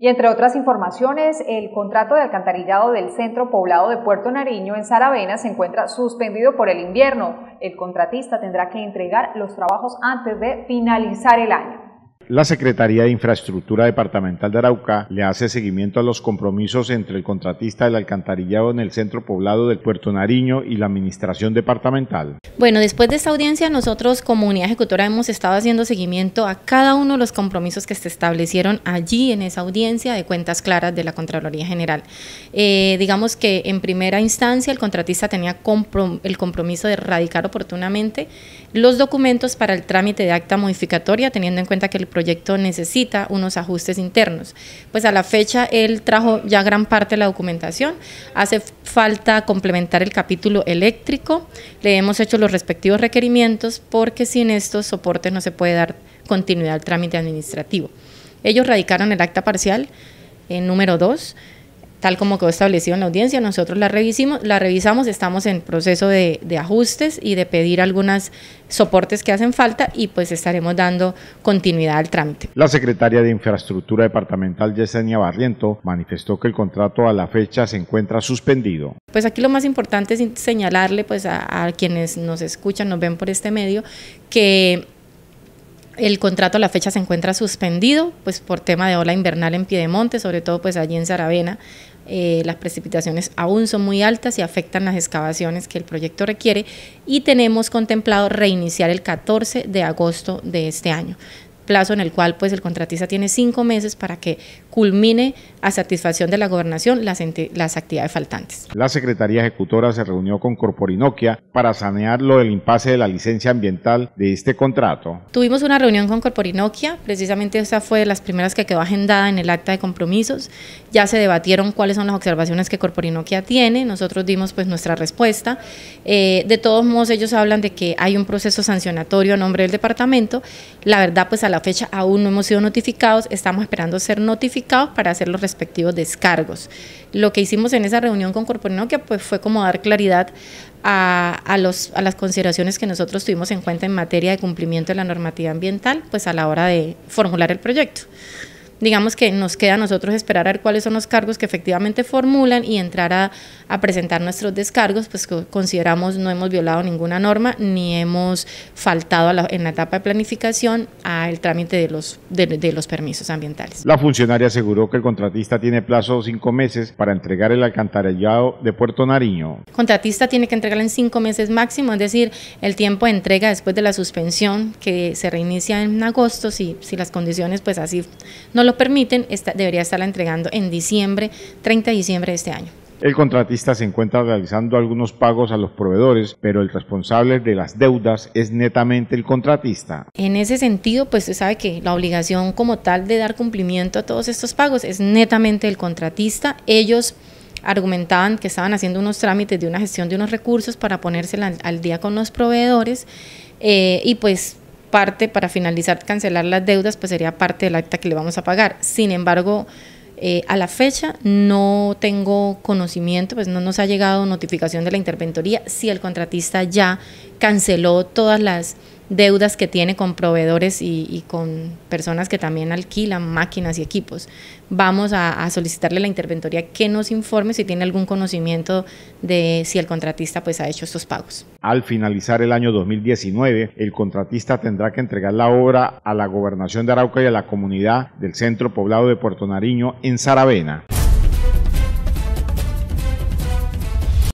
Y entre otras informaciones, el contrato de alcantarillado del centro poblado de Puerto Nariño en Saravena se encuentra suspendido por el invierno. El contratista tendrá que entregar los trabajos antes de finalizar el año la Secretaría de Infraestructura Departamental de Arauca le hace seguimiento a los compromisos entre el contratista del alcantarillado en el centro poblado del Puerto Nariño y la Administración Departamental. Bueno, después de esta audiencia, nosotros como unidad ejecutora hemos estado haciendo seguimiento a cada uno de los compromisos que se establecieron allí en esa audiencia de cuentas claras de la Contraloría General. Eh, digamos que en primera instancia el contratista tenía el compromiso de erradicar oportunamente los documentos para el trámite de acta modificatoria, teniendo en cuenta que el proyecto necesita unos ajustes internos. Pues a la fecha él trajo ya gran parte de la documentación, hace falta complementar el capítulo eléctrico, le hemos hecho los respectivos requerimientos porque sin estos soportes no se puede dar continuidad al trámite administrativo. Ellos radicaron el acta parcial en número 2 tal como quedó establecido en la audiencia, nosotros la, revisimos, la revisamos, estamos en proceso de, ajustes y de pedir algunos soportes que hacen falta y pues estaremos dando continuidad al trámite. La secretaria de Infraestructura Departamental Yesenia Barriento manifestó que el contrato a la fecha se encuentra suspendido. Pues aquí lo más importante es señalarle pues a quienes nos escuchan, nos ven por este medio, que el contrato a la fecha se encuentra suspendido, pues por tema de ola invernal en Piedemonte, sobre todo pues allí en Saravena, eh, las precipitaciones aún son muy altas y afectan las excavaciones que el proyecto requiere y tenemos contemplado reiniciar el 14 de agosto de este año plazo en el cual pues el contratista tiene cinco meses para que culmine a satisfacción de la gobernación las, las actividades faltantes. La Secretaría Ejecutora se reunió con Corporinoquia para sanear lo del impasse de la licencia ambiental de este contrato. Tuvimos una reunión con Corporinoquia, precisamente esa fue de las primeras que quedó agendada en el acta de compromisos. Ya se debatieron cuáles son las observaciones que Corporinoquia tiene, nosotros dimos pues nuestra respuesta. Eh, de todos modos ellos hablan de que hay un proceso sancionatorio a nombre del departamento. La verdad pues a la fecha aún no hemos sido notificados, estamos esperando ser notificados para hacer los respectivos descargos. Lo que hicimos en esa reunión con Corporinoquia pues, fue como dar claridad a, los, a las consideraciones que nosotros tuvimos en cuenta en materia de cumplimiento de la normativa ambiental pues a la hora de formular el proyecto digamos que nos queda a nosotros esperar a ver cuáles son los cargos que efectivamente formulan y entrar a, presentar nuestros descargos, pues consideramos no hemos violado ninguna norma ni hemos faltado en la etapa de planificación al trámite de los, de, los permisos ambientales. La funcionaria aseguró que el contratista tiene plazo de cinco meses para entregar el alcantarillado de Puerto Nariño. El contratista tiene que entregarlo en cinco meses máximo, es decir, el tiempo de entrega después de la suspensión que se reinicia en agosto, si, si las condiciones pues así no lo permiten, debería estarla entregando en diciembre, 30 de diciembre de este año. El contratista se encuentra realizando algunos pagos a los proveedores, pero el responsable de las deudas es netamente el contratista. En ese sentido, pues se sabe que la obligación como tal de dar cumplimiento a todos estos pagos es netamente el contratista. Ellos argumentaban que estaban haciendo unos trámites de una gestión de unos recursos para ponérsela al, día con los proveedores eh, y pues parte para finalizar, cancelar las deudas, pues sería parte del acta que le vamos a pagar. Sin embargo, eh, a la fecha no tengo conocimiento, pues no nos ha llegado notificación de la interventoría si el contratista ya canceló todas las deudas que tiene con proveedores y, con personas que también alquilan máquinas y equipos. Vamos a, solicitarle a la interventoría que nos informe si tiene algún conocimiento de si el contratista pues ha hecho estos pagos. Al finalizar el año 2019, el contratista tendrá que entregar la obra a la Gobernación de Arauca y a la comunidad del centro poblado de Puerto Nariño en Saravena.